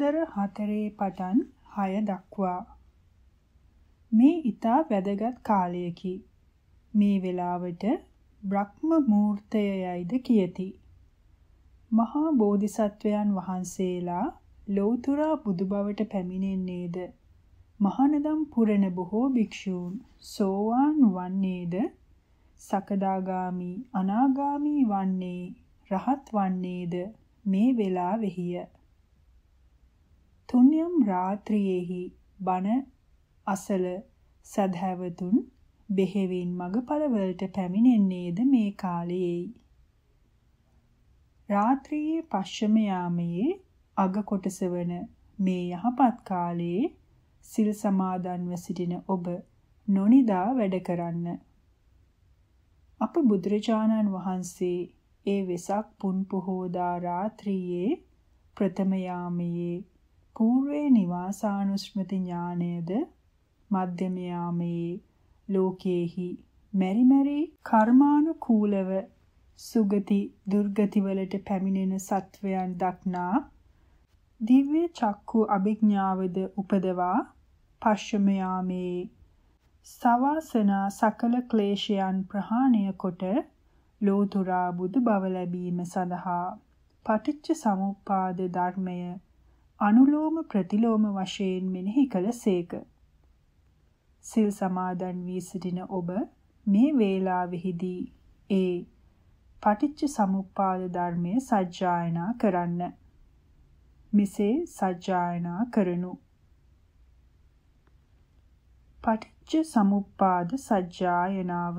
පාන්දර 4 පටන් 6 දක්වා මේ ඊතා වැදගත් කාලයකි මේ වෙලාවට බ්‍රහ්ම මූර්තය යයිද කියති මහා බෝධිසත්වයන් වහන්සේලා ලෞතර බුදුබවට පැමිණෙන්නේද මහානදම් පුරණ බොහෝ භික්ෂූන් සෝවාන් වන්නේද සකදාගාමි අනාගාමි වන්නේ රහත් වන්නේද මේ වෙලාවෙහිය තුන්යම් රාත්‍රියේහි බණ අසල සදහැවතුන් බෙහෙවින් මගපළවලට පැමිණෙන්නේද මේ කාලයේයි. රාත්‍රියේ පශ්චම යාමයේ අග කොටස වන මේ යහපත් කාලයේ සිල් සමාදන්ව සිටින ඔබ නොනිදා වැඩ කරන්න. අප බුදුරජාණන් වහන්සේ ඒ වෙසක් පුන් පොහෝදා රාත්‍රියේ ප්‍රථම යාමයේ పూර්වේ නිවාසානුස්මෘති ඥානයේද මධ්‍යම යාමේ ලෝකේහි මෙරි මෙරි කර්මානුකූලව සුගති දුර්ගති වලට පැමිණෙන සත්වයන් දක්නා දිව්‍ය චක්කු අභිඥාවද උපදවා පශ්චම යාමේ සවාසනා සකල ක්ලේශයන් ප්‍රහාණය කොට ලෝතුරා බුදු බව ලැබීම සඳහා පටිච්ච සමුප්පාද ධර්මය අනුලෝම ප්‍රතිලෝම වශයෙන් මෙනෙහි කළසේක. සිල් සමාදන් වී සිටින ඔබ මේ වේලාවෙහිදී ඒ පටිච්ච සමුප්පාද ධර්මයේ සජ්ජායනා කරන්න. මෙසේ සජ්ජායනා කරනු. පටිච්ච සමුප්පාද සජ්ජායනාව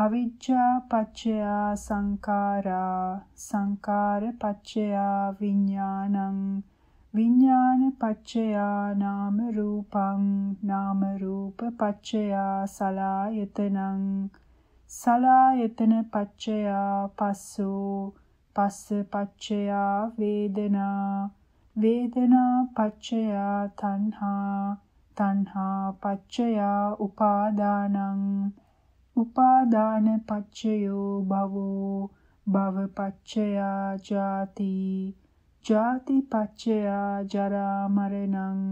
අවිජ්ජා පච්චයා සංඛාරා සංඛාර පච්චයා විඥානං විඥාන පච්චයා නාම රූපං නාම රූප පච්චයා සලායතනං සලායතන පච්චයා පස්සෝ පස්ස පච්චයා වේදනා වේදනා පච්චයා තණ්හා තණ්හා පච්චයා උපාදානං උපාදාන පච්චයෝ භවෝ භව පච්චයා ජාති ජාති පච්චයා ජරා මරණං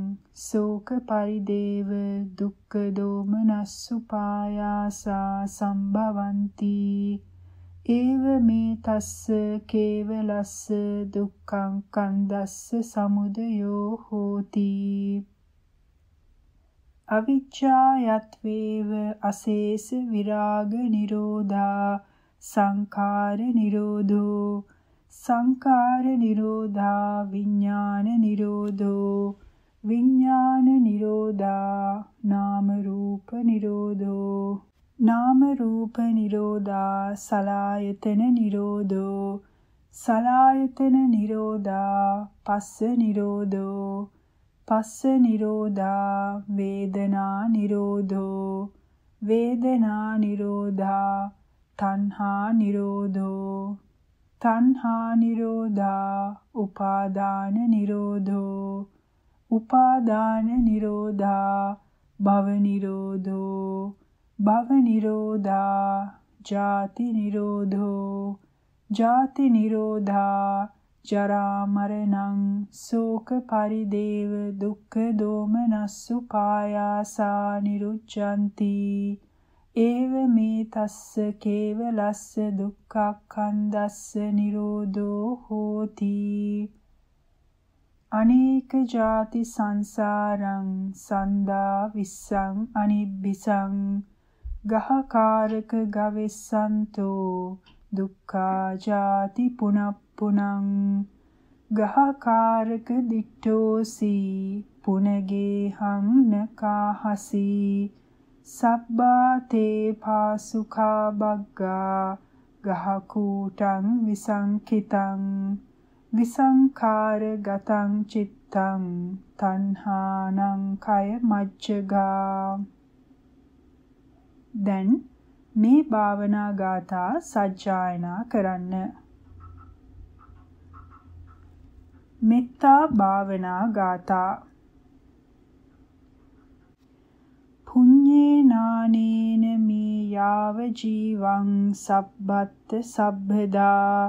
ශෝක පරිදේව දුක්ඛ දෝමනස්සුපායාසා සම්භවಂತಿ ඒව මේ තස්ස කේවලස්ස දුක්ඛං කන්දස්ස සමුදයෝ හෝති අවිජ්ජායත්වේව අශේෂ විරාග නිරෝධා සංඛාර නිරෝධෝ සංඛාර නිරෝධා විඥාන නිරෝධෝ විඥාන නිරෝධා නාම රූප නිරෝධෝ නාම රූප නිරෝධා සලායතන නිරෝධෝ සලායතන නිරෝධා පස්ස නිරෝධෝ पस्स निरोधा वेदना निरोधो वेदना निरोधा तन्हा निरोधो तन्हा निरोधा उपादान निरोधो उपादान निरोधा भवनिरोधो भवनिरोधा जाति निरोधो जाति निरोधा ජරා මරණං ශෝක පරිදේව දුක්ඛ දෝමනස්සු පායාසා නිරුච්ඡanti ඒව මේ තස්ස කේවලස්ස දුක්ඛක්ඛන්දස්ස නිරෝධෝ හෝති අනේක ಜಾති සංසාරං සන්දා විස්සං අනිබ්බිසං ගහකාරක ගවෙස්සන්තෝ දුක්ඛා ජාති පුනප්පුනං ගහකාරක දිට්ඨෝසි පුනගේ හම්නකාහසි සබ්බාතේ පාසුඛා බග්ගා ගහකූටං විසංකිතං විසංඛාර ගතං චිත්තං තණ්හානං කය මජ්ජගා දැන් මේ භාවනා ගාථා සජ්ජායනා කරන්න. මෙත්තා භාවනා ගාථා පුඤ්ඤේනානේන මේ යාව ජීවං සබ්බත් සබ්බදා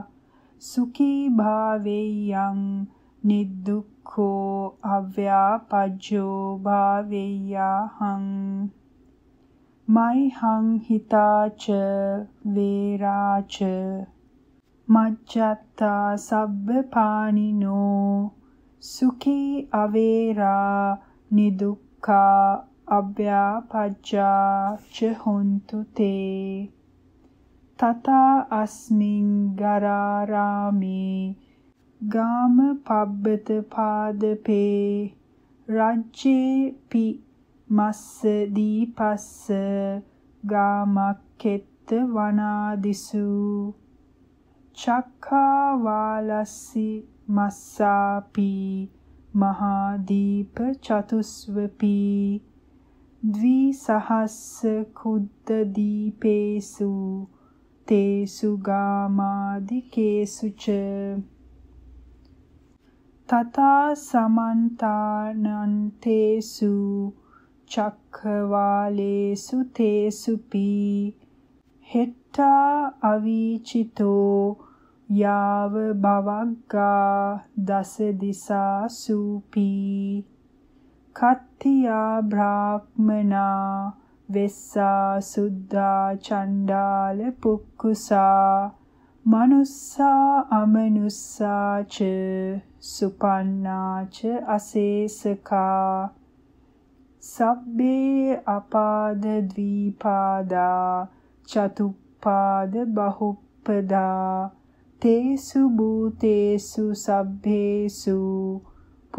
සුඛී භාවේයං නිදුක්ඛෝ අව්‍යාපජ්ජෝ භාවේයහං මයිහං හිතාච වේරාච මජ්ජත්තා සබ්බපානිනෝ සුඛී අවේරා නිදුක්ඛා අභ්‍යාපජ්ජා ච හොන්තු තේ තතා අස්මින් ගරාරාමේ ගාම පබ්බත පාදපේ රජ්ජේ පි මස්ස දී පස්ස ගාමක්කෙත්ත වනාදිසු චක්ඛා වාලස්සි මස්සාපි මහා දීප චතුස්වපි ද්විසහස්ස කුද්ද දීපේසු තේසු ගාමාදිකේසු ච තථා සමන්තානන්තේසු චක්ඛවාලේසු තේසුපි හෙට්ටා අවීචිතෝ යාව බවග්ගා දස දිසා සූපි කත්තියා බ්‍රාහ්මනා වෙස්සා සුද්ධා චණ්ඩාල පුක්කුසා මනුස්සා අමනුස්සාච සුපන්නාච අසේසකා සබ්බේ අපාද ද්විපාදා චතුප්පාද බහුප්පදා තේසු භූතේසු සබ්බේසු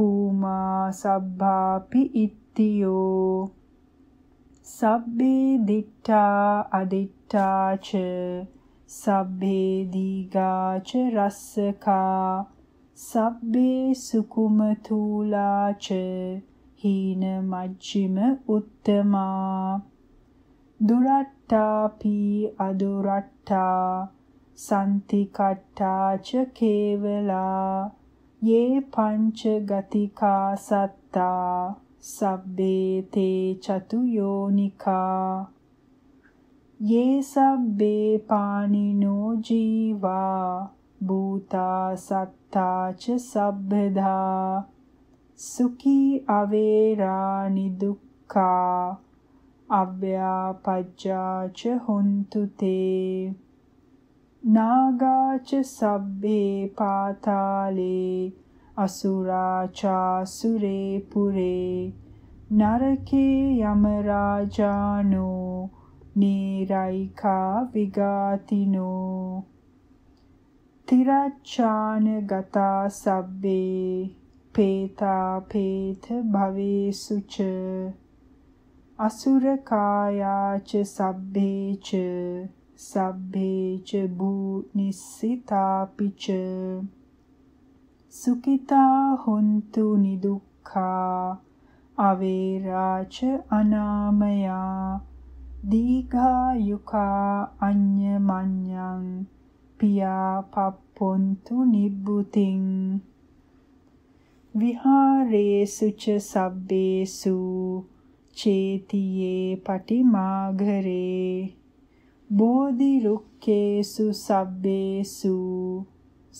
පූමා සබ්බාපි ඉත්තියෝ සබ්බේ දිට්ඨා අදිට්ඨාච සබ්බේ දීගාච රස්සකා සබ්බේ සුකුම තූලාච හීන මජ්ජිම උත්තමා දුරට්ටාපි අදුරට්ටා සම්තිකට්ටාච කේවලා යේ පංච ගතිකා සත්තා සබ්බේ තේ චතු යෝනිකා යේ සබ්බේ පානිනෝ ජීවා භූතා සත්තා ච සබ්බදා සුඛී අවේරා නිදුක්ඛා අභ්‍යාපජ්ජාච හොන්තු තේ නාගාච සබ්බේ පාතාලේ අසුරාචා සුරේ පුරේ නරකේ යම රාජානෝ නීරයිකා විගාතිනෝ තිරච්ඡාන ගතා සබ්බේ පේතාපේත භවේසුච අසුර කායාච සබ්බේච සබ්බේච භූ නිස්සිතාපිච සුඛිතා හොන්තු නිදුක්ඛා අවේරාච අනාමයා දීඝායුකා අඤ්ඤමඤ්ඤං පියා පප්පොන්තු නිබ්බුතිං විහාරේසු ච සබ්බේසු චේතියේ පටිමාඝරේ බෝධි රුක්කේසු සබ්බේසු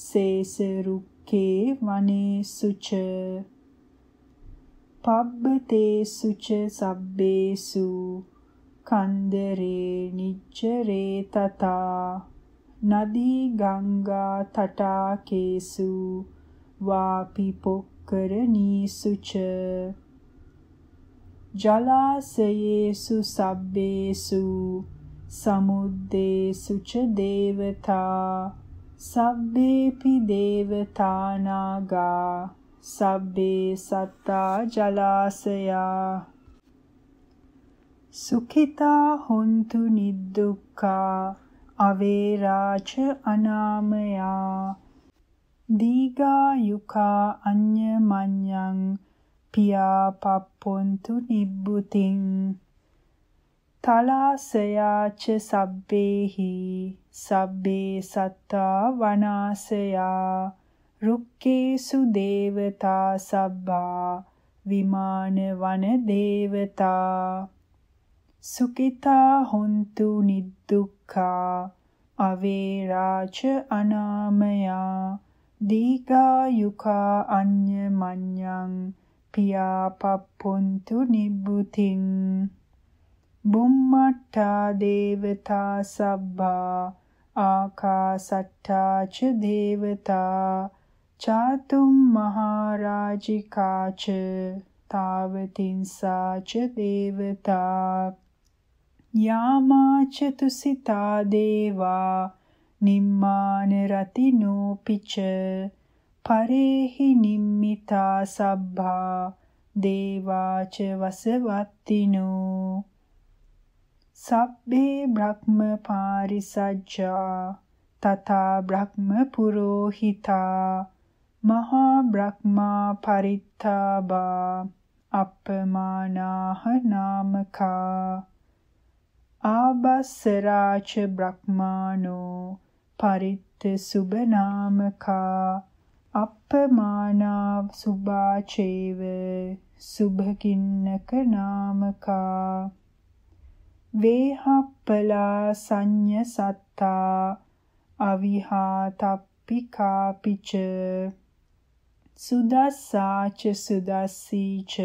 සේස රුක්කේ වනේසු ච පබ්බතේසු ච සබ්බේසු කන්දරේ නිච්චරේ තතා නදී ගංගා තටාකේසු වාපි පොක් කරණීසුච ජලාසයේසු සබ්බේසු සමුද්දේසුච දේවතා සබ්බේපි දේවතානාගා සබ්බේ සත්තා ජලාසයා සුඛිතා හොන්තු නිද්දුක්ඛා අවේරාච අනාමයා දීගා යුකා අඤ්ඤමඤ්ඤං පියා පප්පොන්තු නිබ්බුතින් තලාසයාච සබ්බේහි සබ්බේ සත්තා වනාසයා රුක්කේසු දේවතා සබ්බා විමාන වන දේවතා සුකිතා හොන්තු නිද්දුක්ඛා අවේරාච අනාමයා දීඝායුකා අඤ්ඤ මඤ්ඤං පියාපප්පොන්තු නිබ්බුතින් බුම්මට්ටා දේවතා සබ්බා ආකාසට්ටා ච දේවතා චාතුම් මහරජිකාච තාවතින්සා ච දේවතා යාමාච තුසිතා දේවා නිම්මාන රතිනෝපිච පරේහි නිම්මිතා සබ්බා දේවාච වසවත්තිනෝ සබ්බේ බ්‍රහ්ම පාරිසජ්ජා තථා බ්‍රහ්ම පුරෝහිතා මහා බ්‍රහ්මා පරිත්තාබා අප්පමානාහ නාමකා ආබස්සරාච බ්‍රහ්මානෝ පරිත්ත සුබ නාමකා අප්පමානා සුභාචේව සුභකින්නක නාමකා වේහප්පලා සංඤ සත්තා අවිහා තප්පිකා පිච සුදස්සාච සුදස්සීච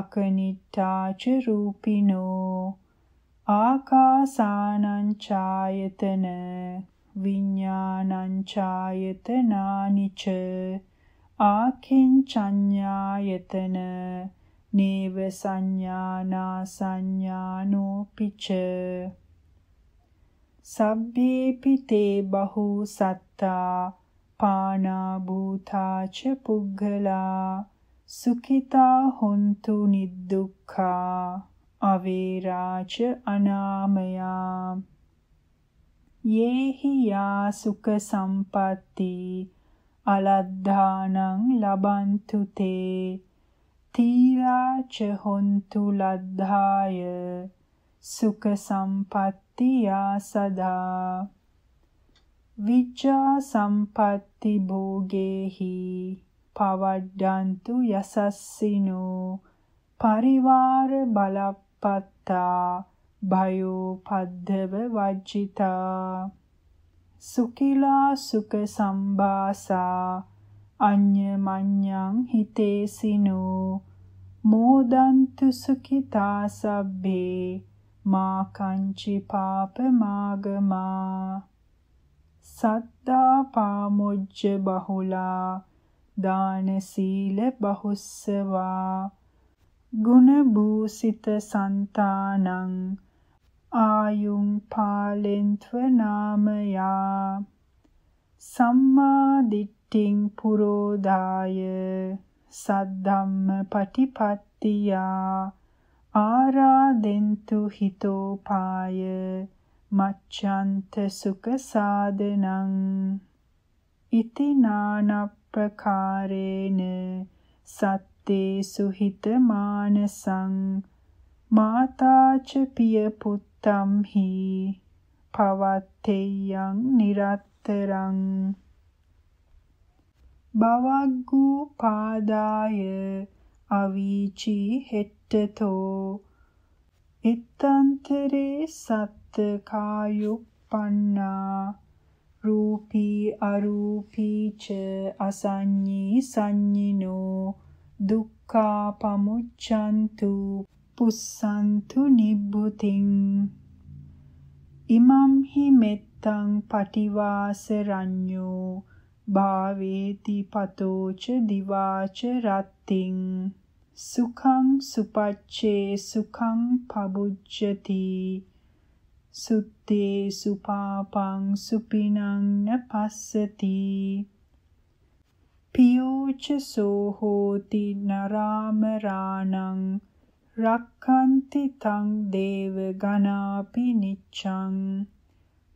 අකනිට්ටාච රූපිනෝ ආකාසානං ඡායතන විඥානංචායතනානිච ආකින්චඤ්ඤායතන නේව සංඥානා සංඥානෝපිච සබ්බේපිතේ බහූ සත්තා පානා භූතාච පුග්ගලා සුඛිතා හොන්තු නිදුක්ඛා අවේරාච අනාමයා යේහි යා සුඛ සම්පatti අලද්ධානං ලබන්තු තේ තීරා ච හොන්තු ලද්ධාය සුඛ සම්පatti යා සදා විචා සම්පatti භෝගේහි පවඩ්ඩන්තු යසස්සිනෝ පරිවාර බලප්පත්තා භයෝ පද්ධව වජ්ජිතා සුකිලා සුඛ සම්භාසා අඤ්ඤ මඤ්ඤං හිතේසිනෝ මෝදන්තු සුඛිතා සබ්බේ මා කංචි පාප මාගමා සද්දා පාමොජ්ජ බහුලා දාන සීල බහුස්සවා ගුණ භූසිත సంతානං ආයුම්පාලෙන්ත්ව නාමයා සම්මා දිට්ඨින් පුරෝදාය සද්ධම්ම පටිපත්තියා ආරාදෙන්තු හිතෝපාය මච්ඡන්ත සුඛ සාදනං ඉති නානප්පකාරේන සත්තේ සුහිත මානසං මාතාච පිය පුත් තම් හි පවත්තේයං නිරත්තරං බවග්ගු පාදාය අවීචි හෙට්ටතෝ ඉත්තන්තරේ සත්ත කායුප්පන්නා රූපී අරූපී ච අසඤ්ඤී සංඤිනෝ දුක්ඛා පමුච්ඡන්තු පුස්සන්තු නිබ්බුතින් ඉමම් හි මෙත්තං පටිවාස රඤ්ඤෝ භාවේති පතෝච දිවාච රත්තිං සුඛං සුපච්චේ සුඛං පබුජ්ජති සුත්තේ සුපාපං සුපිනං නපස්සති පියෝච සෝ හෝති නරාමරාණං රක්ඛන්ති තං දේව ගණාපි නිච්ඡං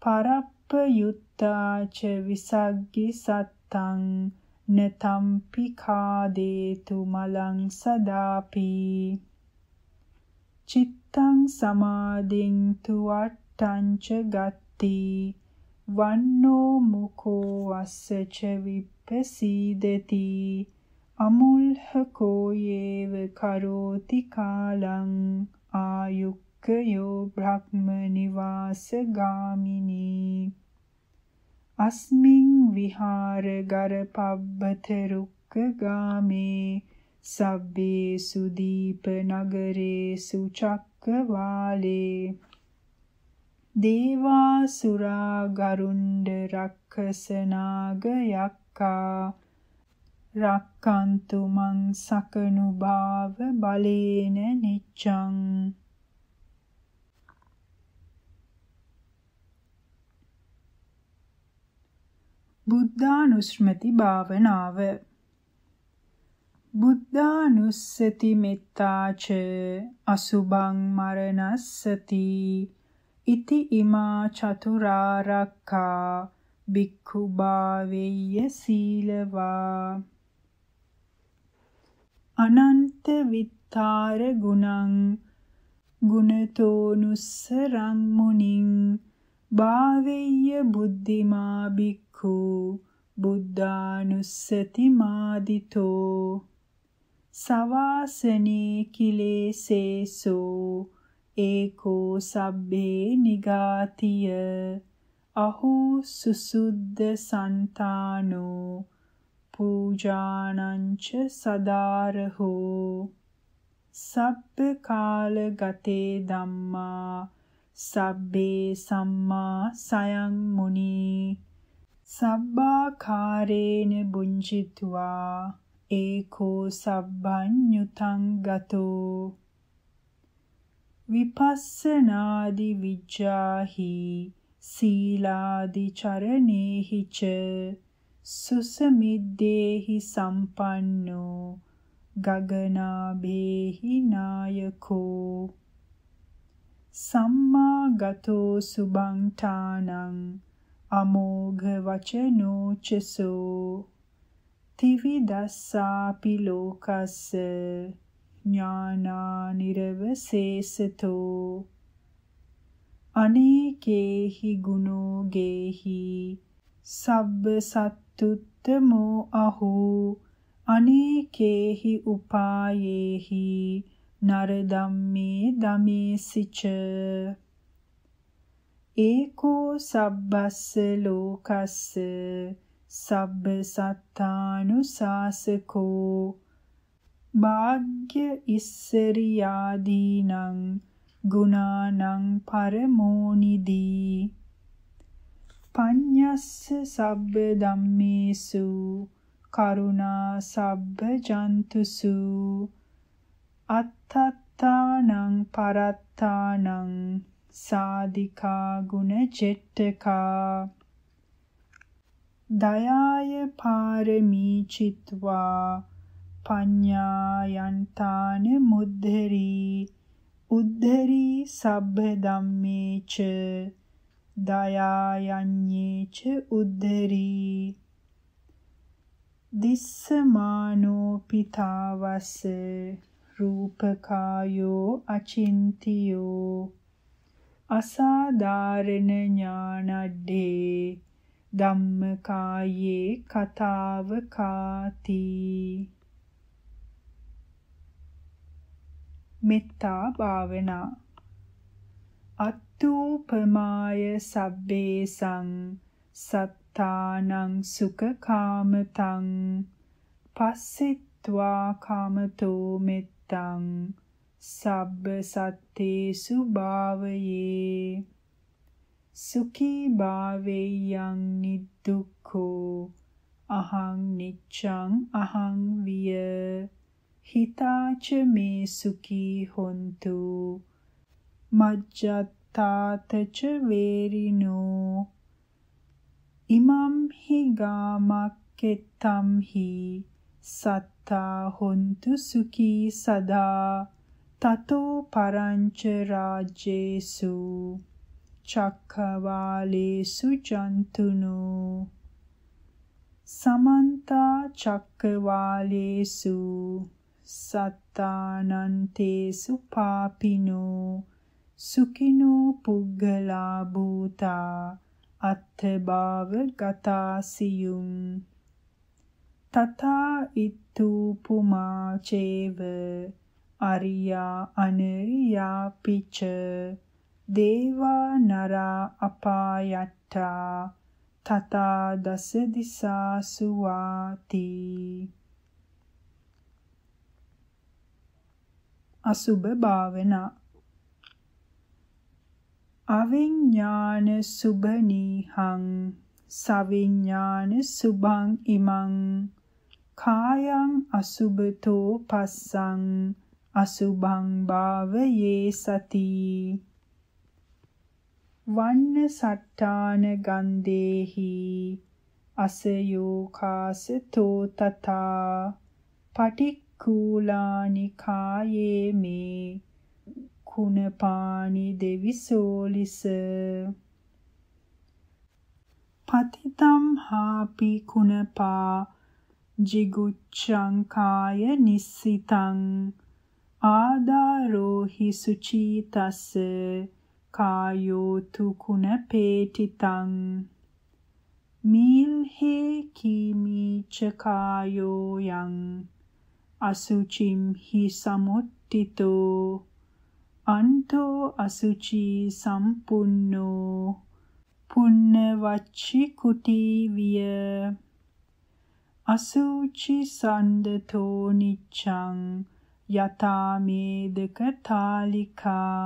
පරප්පයුත්තාච විසග්ගි සත්තං නතම්පි කාදේතු මලං සදාපි චිත්තං සමාදින් තුවට්ටංච ගත්ති වන්නෝ මුකෝ අස්සච විප්පසීදති අමුල්හකෝ යේව කරෝති කාලං ආයුක්කයෝ බ්‍රහ්ම නිවාස ගාමිනී අස්මින් විහාර ගර පබ්බත රුක්ක ගාමේ සබ්බේ සුදීප නගරේ සුචක්ක වාලේ දේවාසුරා ගරුණ්ඩ රක්ඛසනාග යක්කා රක්칸තු මං සකනුභාව බලේන නිච්ඡං බුද්ධානුස්මති භාවනාව බුද්ධානුස්සති මෙත්තාච අසුභං මරණස්සති ඉති ඉමා චතුරාරක්ඛා භික්ඛු භාවෙය්‍ය සීලවා අනන්ත විත්තාර ගුණං ගුණතෝනුස්සරං මුනිං භාවෙය්‍ය බුද්ධිමා භික්ඛු බුද්ධානුස්සති මාදිතෝ සවාසනේ කිලේසේසෝ ඒකෝ සබ්බේ නිගාතිය අහෝ සුසුද්ධ සන්තානෝ පූජානංච සදාරහෝ සබ්බ කාල ගතේ ධම්මා සබ්බේ සම්මා සයං මුනි සබ්බාකාරේන බුඤ්ජිත්වා ඒකෝ සබ්බඤ්ඤුතං ගතෝ විපස්සනාදි විජ්ජාහි සීලාදි චරණේහි ච සුසමිද්දේහි සම්පන්නෝ ගගනාභේහි නායකෝ සම්මා ගතෝ සුභං තානං අමෝඝ වචනෝ චසෝ තිවිදස්සාපි ලෝකස්ස ඥානා නිරවසේසතෝ අනේකේහි ගුණෝගේහි සබ්බ සත් තුත්තමෝ අහෝ අනේකේහි උපායේහි නරදම්මේ දමේසිච ඒකෝ සබ්බස්ස ලෝකස්ස සබ්බ සත්තානුසාසකෝ භාග්‍ය ඉස්සරියාදීනං ගුණානං පරමෝනිදී පඤ්ඤස්ස සබ්බ ධම්මේසු කරුණා සබ්බ ජන්තුසු අත්තත්තානං පරත්තානං සාධිකා ගුණ චෙට්ටකා දයාය පාරමී චිත්වා පඤ්ඤායන්තාන මුද්ධරි උද්ධරි සබ්බ ධම්මේච दयायान्ये च उद्धरी දිස්සමානෝ පිතාවස රූපකායෝ අචින්තියෝ අසාධාරණ ඥානඩ්ඩේ ධම්මකායේ කතාව කාති මෙත්තා භාවනා අත්ථූපමාය සබ්බේසං සත්තානං සුඛකාමතං පස්සෙත්වා කාමතෝ මෙත්තං සබ්බ සත්තේසු භාවයේ සුඛී භාවේයං නිදුක්ඛෝ අහං නිච්ඡං අහං විය හිතාච මේ සුඛී හොන්තු මජ්ජත්තාතච වේරිනෝ ඉමම් හි ගාමක්කෙත්තම් හි සත්තා හොන්තු සුඛී සදා තතෝ පරංච රාජේසු චක්කවාලේසු ජන්තුනෝ සමන්ත චක්කවාලේසු සත්තානන්තේසු පාපිනෝ සුඛිනෝ පුග්ගලා භූතා අත්ථභාව ගතාසියුම් තථා ඉත්තු පුමා චේව අරියා අනරියා පිච දේවා නරා අපායට්ටා තථා දස දිසා සුවාති අසුබ භාවනා අවිඥාන සුභනීහං සවිඥාන සුභං ඉමං කායං අසුබතෝ පස්සං අසුභං භාවයේ සති වන්න සට්ටාන ගන්දේහි අසයෝකාසතෝ තතා පටික්කූලානි කායේ මේ කුණපාණි දෙවිසෝලිස පතිතම් හාපි කුණපා jigucchankaya nissitang ආදාරෝහි සුචීතස්ස කායෝතු කුණ පේටිතං මීල්හෙ කීමීච කායෝයං අසුචිම්හි සමුට්ටිතෝ අන්තෝ අසුචි සම්පුන්නෝ පුන්න වච්චි කුටි විය අසුචි සන්දතෝ නිච්ඡං යතාමේදක තාලිකා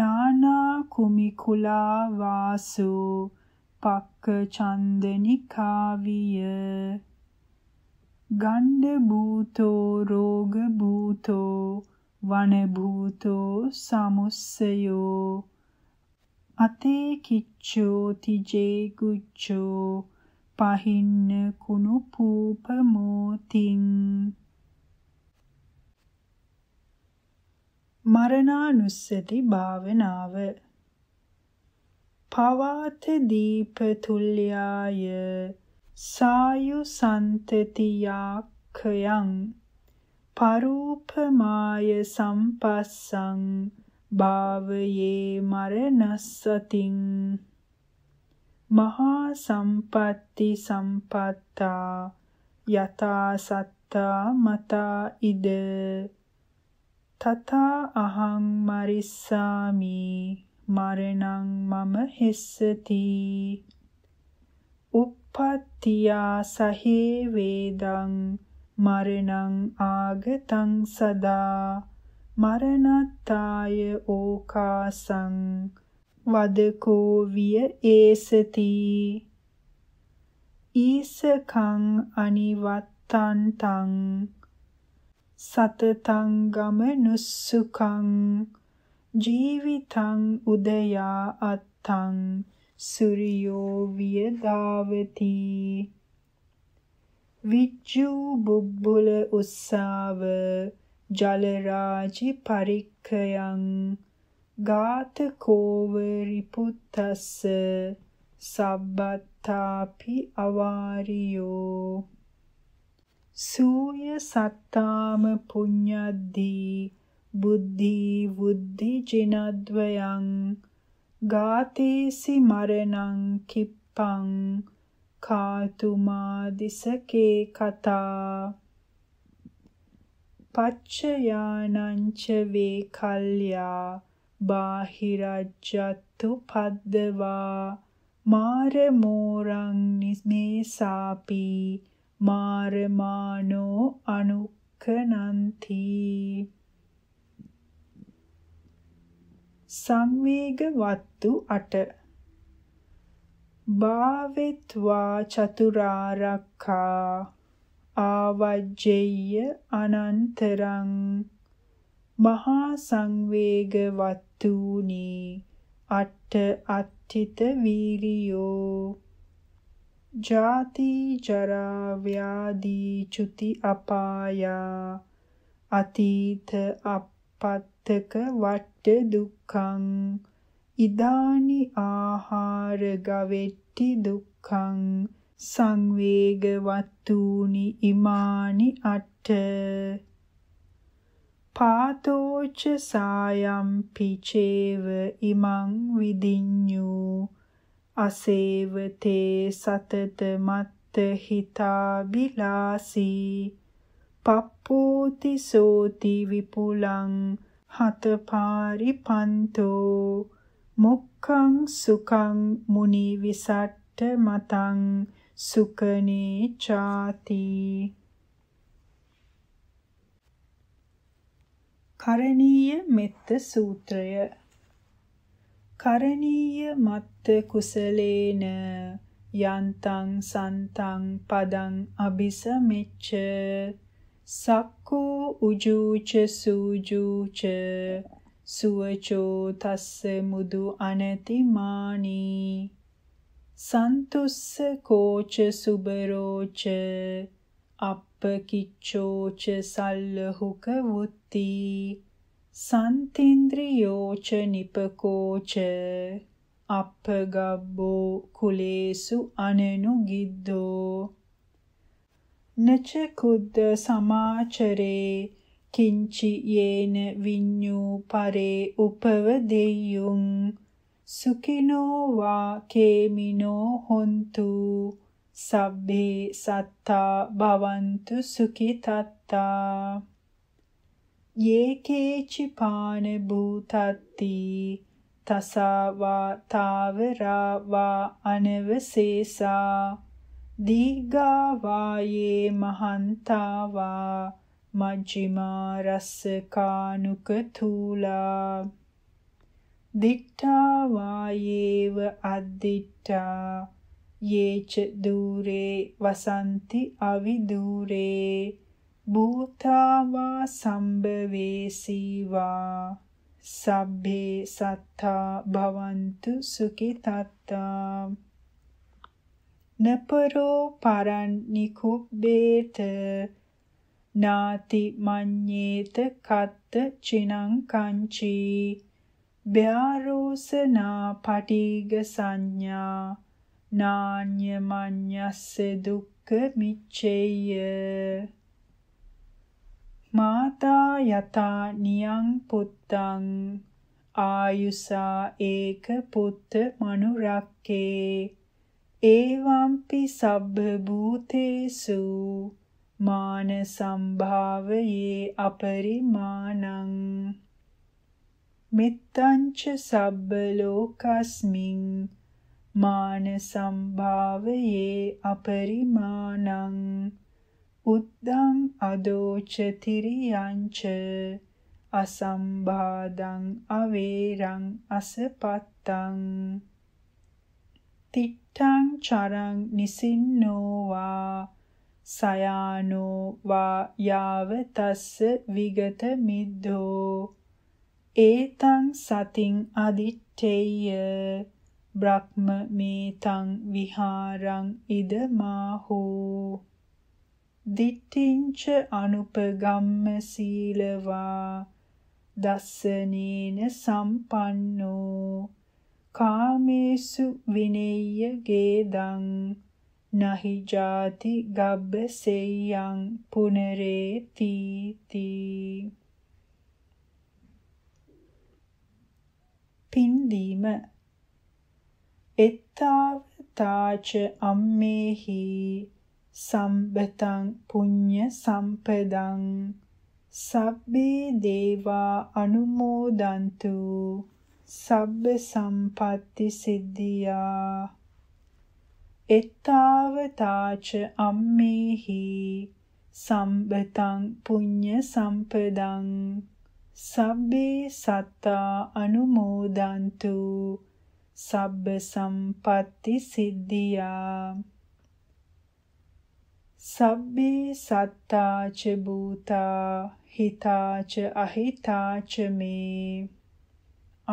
නානා කුමිකුලා වාසෝ පක්ක චන්දනිකාවිය ගණ්ඩ භූතෝ රෝග භූතෝ වනභූතෝ සමුස්සයෝ අතේ කිච්චෝ තිජේ ගුච්චෝ පහින්න කුණු පූපමෝතින් මරණානුස්සති භාවනාව පවාත දීප තුල්්‍යාය සායු සන්තතියක්ඛයන් පරූපමාය සම්පස්සං භාවයේ මරණස්සතින් මහා සම්පatti සම්පත්තා යතා සත්තා මතා ඉද තථා අහං මරිස්සාමි මරණං මම හෙස්සති uppattiya sahe vedang මරණං ආගතං සදා මරණත්තාය ඕකාසං වදකෝ විය ඒසති ඊසකං අනිවත්තන්තං සතතං ගමනුස්සුකං ජීවිතං උදයා අත්තං සූර්යෝ විය ධාවති විජ්ජු බුබ්බුල උස්සාව ජල රාජි පරික්ඛයන් ගාතකෝව රිපුත්තස්ස සබ්බත්තාපි අවාරියෝ සූය සත්තාම පුඤ්ඤද්දී බුද්ධි වුද්ධි ජිනද්වයන් ගාතේසි මරණං කිප්පං කාතුමා දිසකේ කතා පච්චයානංච වේ කල්යා බාහිරජ්ජත්තු පද්දවා මාර මෝරං නිස්මේ සාපි මාරමානෝ අනුක්කනන්ති සංවේග වත්තු 8 භාවෙත්වා චතුරාරක්ඛා ආවජ්ජේය අනන්තරං මහා සංවේගවත්තුනි අට්ඨ අට්ඨිත වීරියෝ ජාති ජරා ව්‍යාධි චුති අපායා අතීත අපත්තක වට්ට දුක්ඛං ඉදානි ආහාර ගවෙට් අට්ටි දුක්ඛං සංවේගවත්තුනි ඉමානි අට්ඨ පාතෝච සායම් පිචේව ඉමං විදිඤ්ඤු අසේවතේ සතත මත්ත හිතා බිලාසී පප්පෝති සෝති විපුලං හතපාරි පන්තෝ මොක්ඛං සුඛං මුනි විසට්ඨ මතං සුකනේ ചാති කරණීය මෙත්ත සූත්‍රය කරණීය මත්ත කුසලේන යන්තං සන්තං පදං අபிසමෙච්ච සක්කෝ උජූච සූජූච සුවචෝ තස්ස මුදු අනතිමානී සන්තුස්ස කෝච සුබරෝච අප්පකිච්ඡෝච සල්ලහුක වුත්ති සන්තේන්ද්‍රියෝච නිපකෝච අප්පගබ්බෝ කුලේසු අනනුගිද්දෝ නච කුද්ද සමාචරේ කිංචි යේන විඤ්ඤූ පරේ උපව දෙය්‍යුම් සුඛිනෝ වා කේමිනෝ හොන්තු සබ්බේ සත්තා භවන්තු සුඛිතත්තා යේකේචි පාන භූතත්ති තසාවා තාවරාවා අනවසේසා දීගාවායේ මහන්තාවා මජ්ජිමා රස්ස කානුක තූලා දිට්ඨා වායේව අද්දිට්ඨා යේච দূරේ වසන්ති අවිදූරේ භූතාවා සම්බවේසීවා සබ්බේ සත්තා භවන්තු සුඛිතත්තා නපරෝ පරණිකුබ්බේත නාති මඤ්ඤේත කත්ත චිනං කංචි බ්‍යාරෝසනා පටිග සංඥා නාඤ්‍ය මඤ්ඤස්ස දුක්ඛ මිච්ඡේය මාතා යතා නියං පුත්තං ආයුසා ඒක පුත්ත මනුරක්කේ ඒවම්පි සබ්බ භූතේසු මාන සම්භාවයේ අපරිමාණං මිත්තංච සබ්බ ලෝකස්මින් මාන සම්භාවයේ අපරිමාණං උද්දං අදෝච තිරියංච අසම්බාදං අවේරං අසපත්තං තිට්ඨං චරං නිසින්නෝවා සයානෝ වා යාව තස්ස විගත මිද්ධෝ ඒතං සතින් අදිත්තේය බ්‍රහ්ම මේතං විහාරං ඉදමාහෝ දිට්ඨින්ච අනුපගම්ම සීලවා දස්සනේන සම්පන්නෝ කාමේසු විනේය ගේදං නහි ජාති ගබ්බ සෙය්‍යං පුනරේ තීති පින්දීම එත්තාව තාච අම්මේහි සම්බතං පුඤ්ඤ සම්පදං සබ්බේ දේවා අනුමෝදන්තු සබ්බ සම්පatti සිද්ධියා එත්තාවතාච අම්මේහි සම්බතං පුඤ්ඤ සම්පදං සබ්බේ සත්තා අනුමෝදන්තු සබ්බ සම්පatti සිද්ධියා සබ්බේ සත්තා ච භූතා හිතා ච අහිතා ච මේ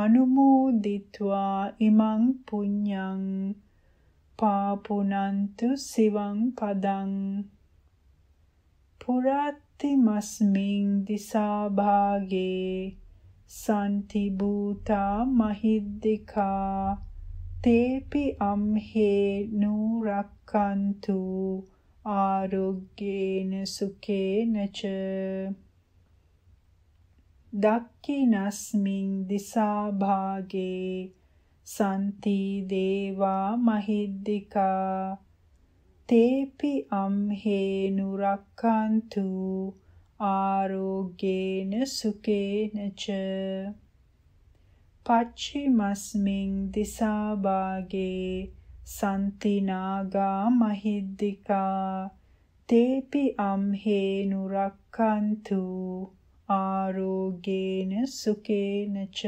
අනුමෝදිत्वा ඉමං පුඤ්ඤං පාපුනන්තු සිවං පදං පුරාති මස්මින් දිසා භාගේ සම්ති භූතා මහිද්దికා තේපි අම්හේ නූරක්칸තු ආරෝග්‍යේන සුකේන ච දක්ඛිනස්මින් දිසා භාගේ සන්ති දේවා මහිද්దికා තේපි අම්හේ නුරක්칸තු ආරෝග්‍යේන සුකේනච පච්චිමස්මින් දිසාභාගේ සන්තිනාගා මහිද්దికා තේපි අම්හේ නුරක්칸තු ආරෝග්‍යේන සුකේනච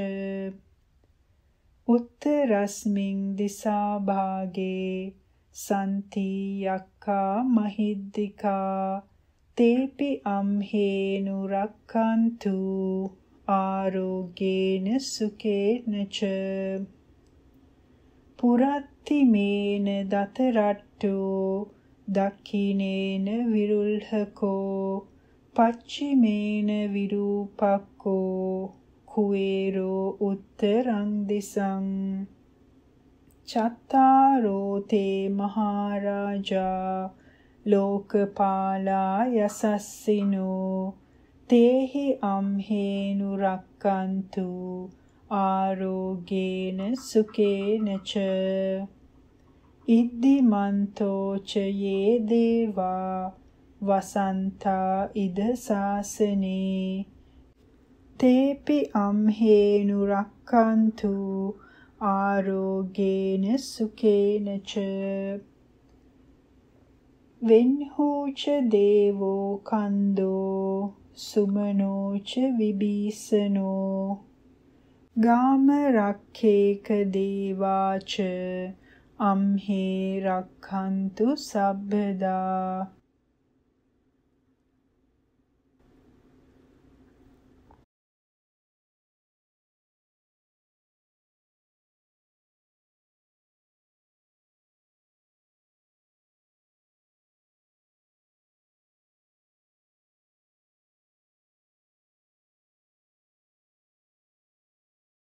උත්තරස්මින් දිසා භාගේ සන්ති යක්ඛා මහිද්దికා තේපි අම්හේනු රක්칸තු ආරෝගේන සුකේන ච පුරත්ති මේන දත රට්ටු දක්ඛිනේන විරුල්හකෝ පච්චිමේන විරූපක්කෝ කුවේරෝ උත්තරං දිසං චත්තාරෝ තේ මහරජා ලෝකපාලා යසස්සිනෝ තේහි අම්හේනු රක්칸තු ආරෝගේන සුකේනච ඉද්දිමන්තෝ ච යේ දේවා වසන්තා ඉද සාසනේ තේපි අම්හේනු රක්칸තු ආරෝගේන සුකේනච වෙන්හෝච දේවෝ කන්தோ සුමනෝච විබීසනෝ ගාම රක්ඛේක දේවාච අම්හේ රක්ඛන්තු සබ්බදා